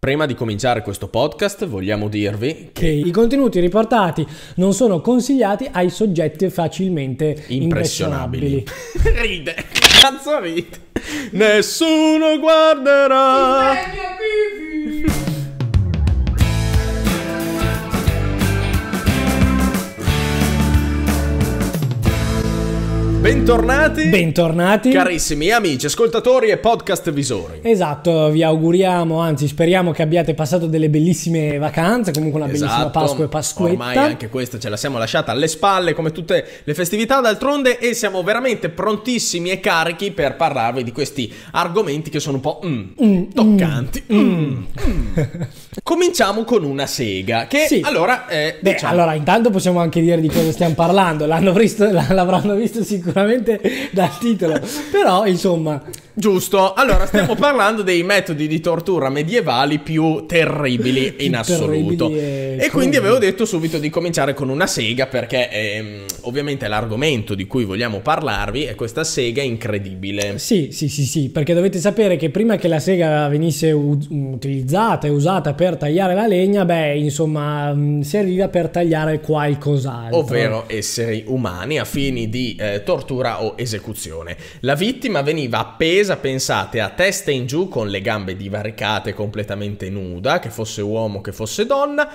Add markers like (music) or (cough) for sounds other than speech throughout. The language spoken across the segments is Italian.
Prima di cominciare questo podcast vogliamo dirvi che i contenuti riportati non sono consigliati ai soggetti facilmente impressionabili. impressionabili. (laughs) ride, cazzo ride. Nessuno guarderà. Bentornati. Bentornati. Carissimi amici, ascoltatori e podcast visori. Esatto, vi auguriamo, anzi speriamo che abbiate passato delle bellissime vacanze, comunque una esatto. bellissima Pasqua e Pasquetta. Ormai anche questa ce la siamo lasciata alle spalle come tutte le festività d'altronde e siamo veramente prontissimi e carichi per parlarvi di questi argomenti che sono un po' mm, mm, mm. toccanti. Mm. Mm, mm, Cominciamo con una sega che sì. allora... è... Eh, Beh, diciamo... allora intanto possiamo anche dire di cosa stiamo parlando, (laughs) L'hanno visto, l'avranno visto sicuramente veramente dal titolo. Però, insomma... Giusto, allora stiamo parlando dei metodi di tortura medievali più terribili in assoluto. Terribili e... e... quindi avevo detto subito di cominciare con una sega perché ehm, ovviamente l'argomento di cui vogliamo parlarvi è questa sega incredibile. Sì, sì, sì, sì, perché dovete sapere che prima che la sega venisse u- utilizzata e usata per tagliare la legna, beh, insomma, mm, serviva per tagliare qualcos'altro. Ovvero esseri umani a fini di eh, tortura tortura o esecuzione. La vittima veniva appesa, pensate, a testa in giù con le gambe divaricate completamente nuda, che fosse uomo che fosse donna,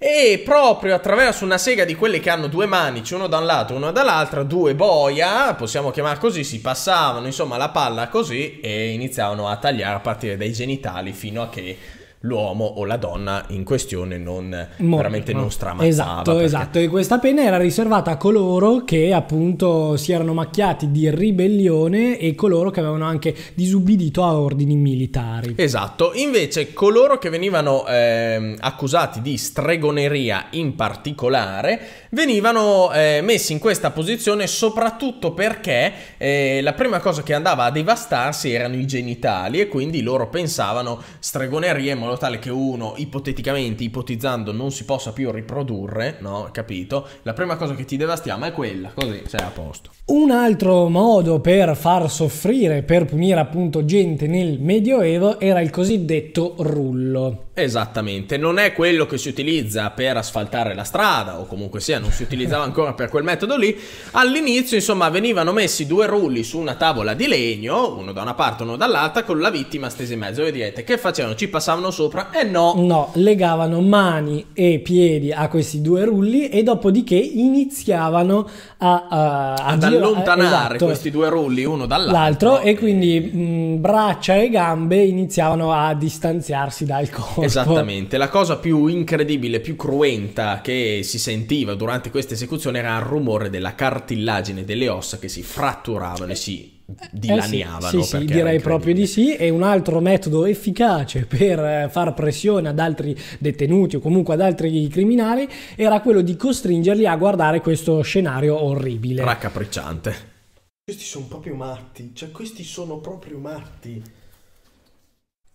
e proprio attraverso una sega di quelle che hanno due manici, uno da un lato e uno dall'altro, due boia, possiamo chiamare così, si passavano insomma la palla così e iniziavano a tagliare a partire dai genitali fino a che l'uomo o la donna in questione non Morto, veramente non stramazzava. Esatto, perché... esatto. E questa pena era riservata a coloro che appunto si erano macchiati di ribellione e coloro che avevano anche disubbidito a ordini militari. Esatto. Invece coloro che venivano eh, accusati di stregoneria in particolare venivano eh, messi in questa posizione soprattutto perché eh, la prima cosa che andava a devastarsi erano i genitali e quindi loro pensavano stregoneria è modo tale che uno ipoteticamente, ipotizzando, non si possa più riprodurre, no? Capito? La prima cosa che ti devastiamo è quella, così sei a posto. Un altro modo per far soffrire, per punire appunto gente nel Medioevo era il cosiddetto rullo. Esattamente, non è quello che si utilizza per asfaltare la strada o comunque sia, non si utilizzava (laughs) ancora per quel metodo lì. All'inizio, insomma, venivano messi due rulli su una tavola di legno, uno da una parte, uno dall'altra, con la vittima stesa in mezzo. Vedete che facevano? Ci passavano sopra. Eh no. No, legavano mani e piedi a questi due rulli e dopodiché iniziavano a, a, eh, a ad girare, allontanare eh, esatto. questi due rulli uno dall'altro. L'altro, e quindi mh, mm, braccia e gambe iniziavano a distanziarsi dal corpo. Esattamente. La cosa più incredibile, più cruenta che si sentiva durante questa esecuzione era il rumore della cartilagine delle ossa che si fratturavano e si dilaniavano. Eh sì, sì, sì direi proprio di sì. E un altro metodo efficace per eh, far pressione ad altri detenuti o comunque ad altri criminali era quello di costringerli a guardare questo scenario orribile. Raccapricciante. Questi sono proprio matti, cioè questi sono proprio matti.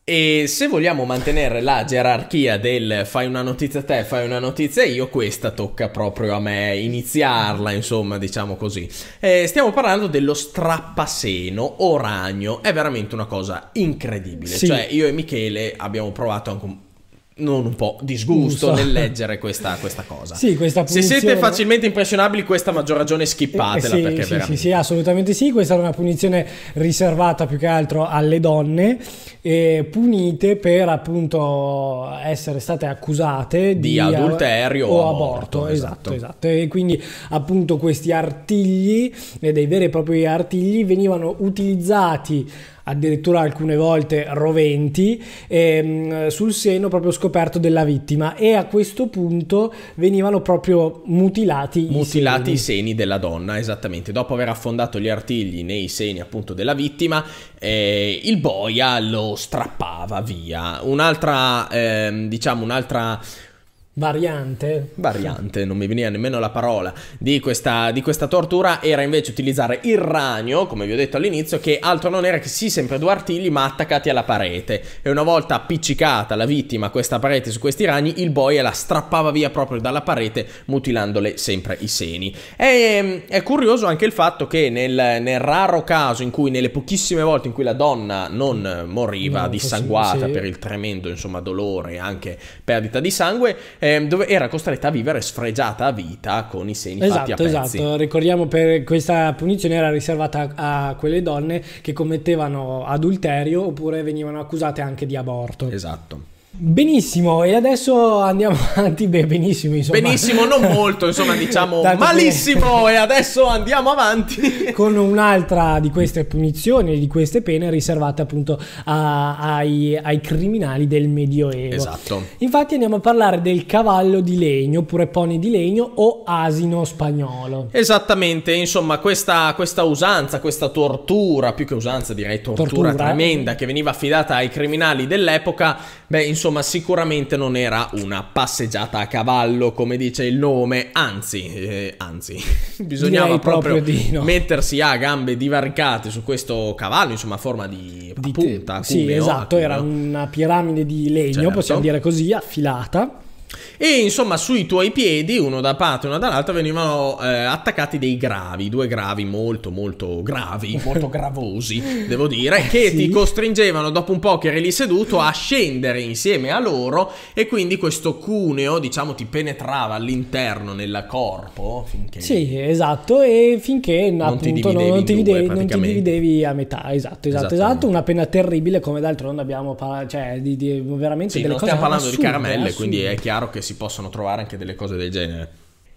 E se vogliamo mantenere la gerarchia del fai una notizia a te, fai una notizia io, questa tocca proprio a me iniziarla, insomma, diciamo così. Eh, stiamo parlando dello strappaseno o ragno, è veramente una cosa incredibile. Sì. Cioè, io e Michele abbiamo provato anche un non un po' disgusto Scusa. nel leggere questa, questa cosa. Sì, questa punizione... Se siete facilmente impressionabili, questa a maggior ragione skippatela. Eh, eh sì, perché sì, veramente... sì, sì, assolutamente sì. Questa era una punizione riservata più che altro alle donne, eh, punite per appunto essere state accusate di, di adulterio o, o aborto. aborto esatto. esatto, esatto. E quindi appunto questi artigli, dei veri e propri artigli, venivano utilizzati addirittura alcune volte roventi, ehm, sul seno proprio scoperto della vittima e a questo punto venivano proprio mutilati, mutilati i, seni. i seni. della donna, esattamente. Dopo aver affondato gli artigli nei seni appunto della vittima, eh, il boia lo strappava via. Un'altra, ehm, diciamo, un'altra Variante. Variante, non mi veniva nemmeno la parola di questa, di questa, tortura era invece utilizzare il ragno, come vi ho detto all'inizio, che altro non era che sì, sempre due artigli, ma attaccati alla parete. E una volta appiccicata la vittima a questa parete su questi ragni, il boia la strappava via proprio dalla parete, mutilandole sempre i seni. E, ehm, è curioso anche il fatto che nel, nel, raro caso in cui, nelle pochissime volte in cui la donna non moriva no, dissanguata sì, sì. per il tremendo insomma, dolore e anche perdita di sangue, eh, dove era costretta a vivere sfregiata a vita con i seni esatto, fatti a esatto, esatto. pezzi. Esatto, ricordiamo che questa punizione era riservata a quelle donne che commettevano adulterio oppure venivano accusate anche di aborto. Esatto. Benissimo, e adesso andiamo (laughs) avanti. Beh, benissimo, insomma. Benissimo, non molto, insomma, diciamo (laughs) malissimo. (laughs) e adesso andiamo avanti con un'altra di queste punizioni, di queste pene riservate appunto a, ai, ai, criminali del Medioevo. Esatto. Infatti, andiamo a parlare del cavallo di legno, oppure pony di legno o asino spagnolo. Esattamente, insomma, questa, questa usanza, questa tortura, più che usanza, direi tortura, tortura tremenda, che veniva affidata ai criminali dell'epoca, beh, insomma insomma sicuramente non era una passeggiata a cavallo come dice il nome, anzi, eh, anzi (laughs) bisognava proprio, proprio no. mettersi a gambe divaricate su questo cavallo, insomma a forma di, di punta. Sì, esatto, era una piramide di legno, certo. possiamo dire così, affilata e insomma sui tuoi piedi, uno da parte e uno dall'altra, venivano eh, attaccati dei gravi, due gravi molto molto gravi, (laughs) molto gravosi devo dire, che sì. ti costringevano dopo un po' che eri lì seduto a scendere insieme a loro e quindi questo cuneo diciamo ti penetrava all'interno nel corpo finché... Sì esatto e finché non appunto, ti, dividevi non, non, ti due, non, ti dividevi a metà, esatto esatto esatto, una pena terribile come d'altronde abbiamo parlato, cioè di, di veramente... Sì, delle non cose stiamo parlando assurde, di caramelle assurde. quindi è chiaro chiaro che si possono trovare anche delle cose del genere.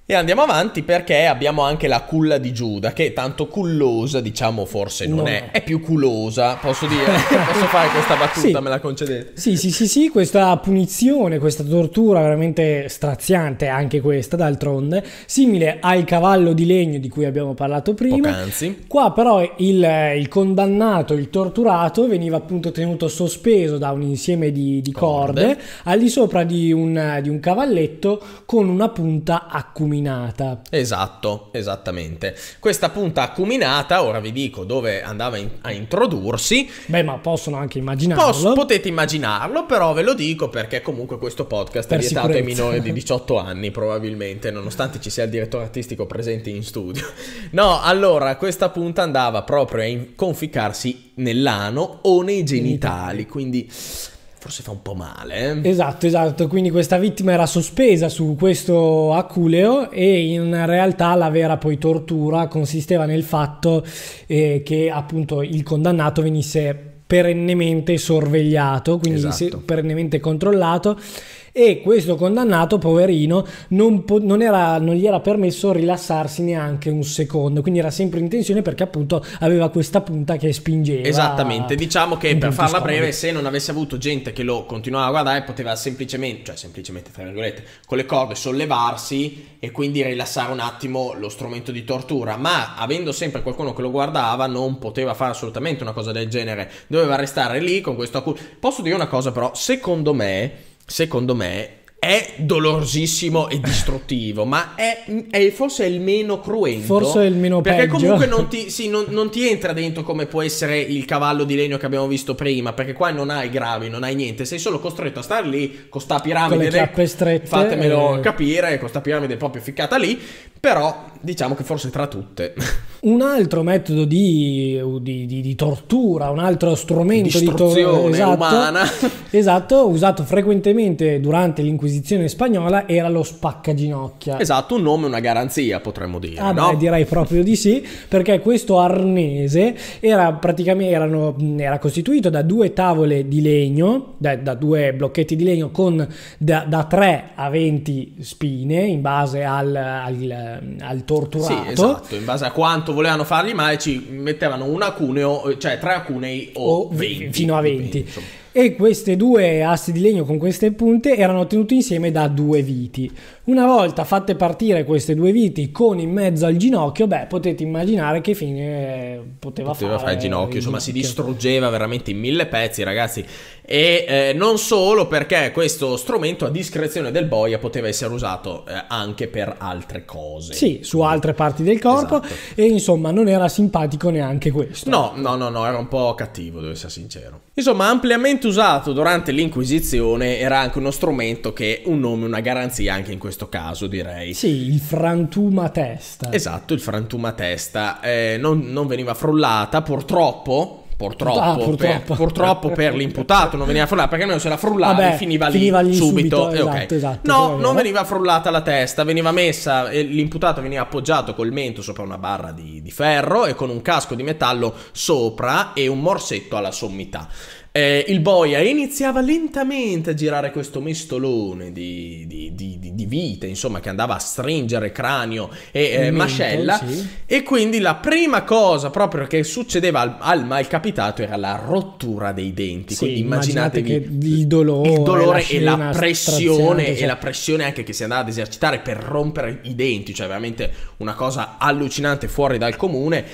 E andiamo avanti perché abbiamo anche la culla di Giuda, che tanto cullosa, diciamo, forse non no. è, è più culosa, posso dire, posso fare questa (laughs) battuta, sì. me la concedete? Sì, sì, sì, sì, questa punizione, questa tortura veramente straziante, anche questa d'altronde, simile al cavallo di legno di cui abbiamo parlato prima. Anzi, Qua però il, il, condannato, il torturato, veniva appunto tenuto sospeso da un insieme di, di corde, corde, al di sopra di un, di un cavalletto con una punta acuminata acuminata. Esatto, esattamente. Questa punta acuminata, ora vi dico dove andava in- a introdursi. Beh, ma possono anche immaginarlo. Pos- potete immaginarlo, però ve lo dico perché comunque questo podcast per è vietato sicurezza. ai minori di 18 (laughs) anni, probabilmente, nonostante ci sia il direttore artistico presente in studio. No, allora, questa punta andava proprio a in- conficcarsi nell'ano o nei genitali, quindi forse fa un po' male. Eh. Esatto, esatto. Quindi questa vittima era sospesa su questo aculeo e in realtà la vera poi tortura consisteva nel fatto eh, che appunto il condannato venisse perennemente sorvegliato, quindi esatto. perennemente controllato e questo condannato, poverino, non, po non, era, non gli era permesso rilassarsi neanche un secondo, quindi era sempre in tensione perché appunto aveva questa punta che spingeva. Esattamente, diciamo che per farla scomodi. breve, se non avesse avuto gente che lo continuava a guardare, poteva semplicemente, cioè semplicemente tra virgolette, con le corde sollevarsi e quindi rilassare un attimo lo strumento di tortura, ma avendo sempre qualcuno che lo guardava non poteva fare assolutamente una cosa del genere, doveva restare lì con questo accuso. Posso dire una cosa però, secondo me secondo me, è dolorosissimo e distruttivo, ma è, è, forse il meno cruento. Forse è il meno Perché peggio. comunque non ti, sì, non, non ti, entra dentro come può essere il cavallo di legno che abbiamo visto prima, perché qua non hai gravi, non hai niente, sei solo costretto a stare lì con sta piramide. Con le chiappe strette. Fatemelo e... capire, con sta piramide proprio ficcata lì, però diciamo che forse tra tutte... Un altro metodo di, di, di, di tortura, un altro strumento di tortura esatto, umana. (laughs) Esatto, usato frequentemente durante l'Inquisizione spagnola era lo spaccaginocchia. Esatto, un nome, una garanzia potremmo dire. Ah, no? beh, direi proprio di sì, perché questo arnese era praticamente erano, era costituito da due tavole di legno, da, da due blocchetti di legno con da, da, 3 a 20 spine in base al, al, al torturato. Sì, esatto, in base a quanto tanto volevano fargli male, ci mettevano un acuneo, cioè tre acunei o, o 20, fino a 20. 20 e queste due assi di legno con queste punte erano tenute insieme da due viti. Una volta fatte partire queste due viti con in mezzo al ginocchio, beh, potete immaginare che fine eh, poteva, poteva fare, fare il ginocchio, insomma, si distruggeva veramente in mille pezzi, ragazzi. E eh, non solo perché questo strumento a discrezione del boia poteva essere usato eh, anche per altre cose. Sì, su altre parti del corpo esatto. e insomma non era simpatico neanche questo. No, no, no, no, era un po' cattivo, devo essere sincero. Insomma, ampliamento strumento usato durante l'Inquisizione era anche uno strumento che un nome, una garanzia anche in questo caso direi. Sì, il frantuma testa. Esatto, il frantuma testa eh, non, non veniva frullata purtroppo Purtroppo, ah, purtroppo, per, purtroppo per l'imputato non veniva frullata perché almeno se la frullava Vabbè, finiva, lì, finiva lì subito, subito esatto, okay. esatto, esatto no non veniva frullata la testa veniva messa eh, l'imputato veniva appoggiato col mento sopra una barra di, di ferro e con un casco di metallo sopra e un morsetto alla sommità eh, il boia iniziava lentamente a girare questo mestolone di, di, di, di vite, insomma, che andava a stringere cranio e eh, Mento, mascella. Sì. E quindi la prima cosa proprio che succedeva al, al malcapitato era la rottura dei denti. Sì, quindi immaginatevi il dolore, il dolore la e la pressione, cioè. e la pressione anche che si andava ad esercitare per rompere i denti, cioè veramente una cosa allucinante fuori dal comune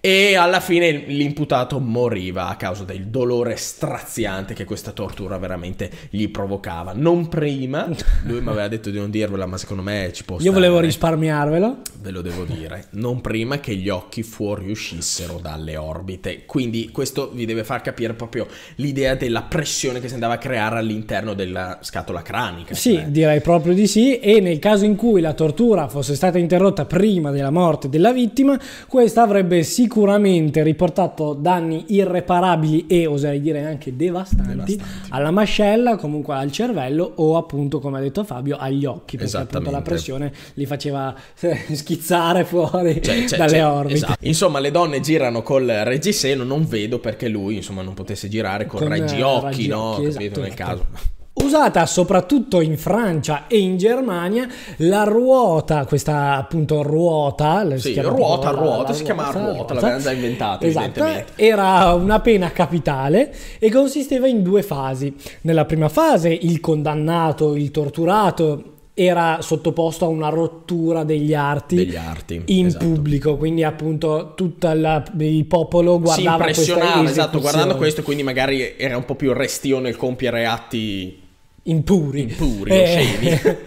e alla fine l'imputato moriva a causa del dolore straziante che questa tortura veramente gli provocava. Non prima, lui mi aveva detto di non dirvela, ma secondo me ci può Io volevo risparmiarvelo. Ve lo devo dire. Non prima che gli occhi fuoriuscissero dalle orbite. Quindi questo vi deve far capire proprio l'idea della pressione che si andava a creare all'interno della scatola cranica. Sì, cioè. direi proprio di sì. E nel caso in cui la tortura fosse stata interrotta prima della morte della vittima, questa avrebbe sicuramente sicuramente riportato danni irreparabili e oserei dire anche devastanti, devastanti, alla mascella, comunque al cervello o appunto come ha detto Fabio agli occhi perché appunto la pressione li faceva eh, schizzare fuori cioè, cioè, dalle cioè, orbite. Esatto. Insomma le donne girano col reggiseno, non vedo perché lui insomma non potesse girare col con eh, reggiocchi, no? esatto, capito nel esatto. caso usata soprattutto in Francia e in Germania la ruota, questa appunto ruota, sì, si ruota, ruota, ruota, si chiama ruota, ruota, la veranda inventata esatto, era una pena capitale e consisteva in due fasi. Nella prima fase il condannato, il torturato era sottoposto a una rottura degli arti, degli arti in esatto. pubblico, quindi appunto tutto il popolo guardava si impressionava, esatto, guardando questo quindi magari era un po' più restio nel compiere atti impuri. Impuri, eh,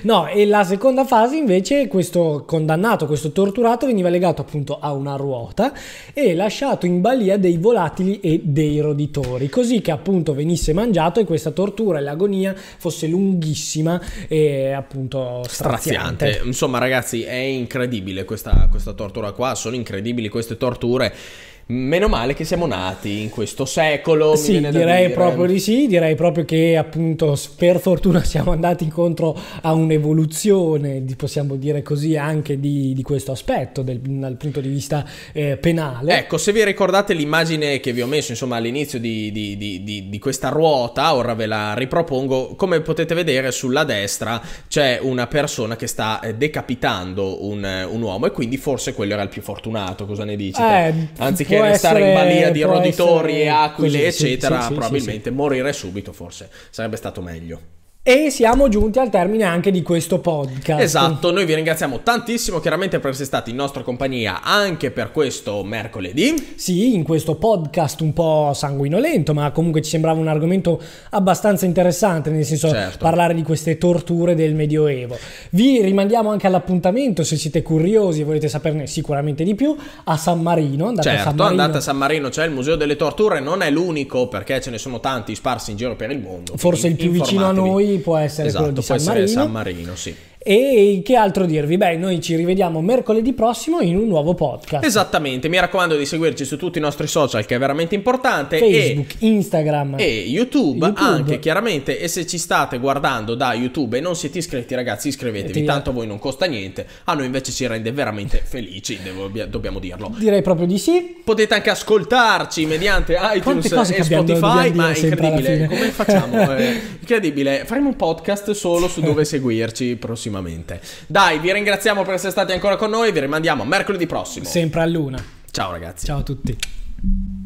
(laughs) no, e la seconda fase invece questo condannato, questo torturato veniva legato appunto a una ruota e lasciato in balia dei volatili e dei roditori, così che appunto venisse mangiato e questa tortura e l'agonia fosse lunghissima e appunto straziante. straziante. Insomma ragazzi è incredibile questa, questa tortura qua, sono incredibili queste torture Meno male che siamo nati in questo secolo. Sì, direi dire. proprio di sì, direi proprio che appunto per fortuna siamo andati incontro a un'evoluzione, possiamo dire così, anche di, di questo aspetto del, dal punto di vista eh, penale. Ecco, se vi ricordate l'immagine che vi ho messo insomma all'inizio di, di, di questa ruota, ora ve la ripropongo, come potete vedere sulla destra c'è una persona che sta eh, decapitando un, un uomo e quindi forse quello era il più fortunato, cosa ne dici? Eh, Anziché che restare essere, in balia di roditori essere... e aquile, così, eccetera, sì, sì, probabilmente sì, morire subito forse sarebbe stato meglio. E siamo giunti al termine anche di questo podcast. Esatto, noi vi ringraziamo tantissimo chiaramente per essere stati in nostra compagnia anche per questo mercoledì. Sì, in questo podcast un po' sanguinolento, ma comunque ci sembrava un argomento abbastanza interessante, nel senso certo. parlare di queste torture del Medioevo. Vi rimandiamo anche all'appuntamento se siete curiosi e volete saperne sicuramente di più a San Marino. Andate certo, a San certo, Marino. andate a San Marino, c'è cioè il Museo delle Torture, non è l'unico perché ce ne sono tanti sparsi in giro per il mondo. Forse il più vicino a noi può essere esatto, quello di esatto, San Marino. San Marino sì. E che altro dirvi? Beh, noi ci rivediamo mercoledì prossimo in un nuovo podcast. Esattamente, mi raccomando di seguirci su tutti i nostri social che è veramente importante. Facebook, e, Instagram e YouTube, YouTube, anche chiaramente. E se ci state guardando da YouTube e non siete iscritti ragazzi iscrivetevi, tanto a voi non costa niente, a noi invece ci rende veramente felici, devo, dobbiamo dirlo. Direi proprio di sì. Potete anche ascoltarci mediante iTunes e Spotify, ma è incredibile, come facciamo? eh, incredibile, faremo un podcast solo su dove seguirci prossimamente prossimamente. Dai, vi ringraziamo per essere stati ancora con noi, vi rimandiamo mercoledì prossimo. Sempre a luna. Ciao ragazzi. Ciao a tutti.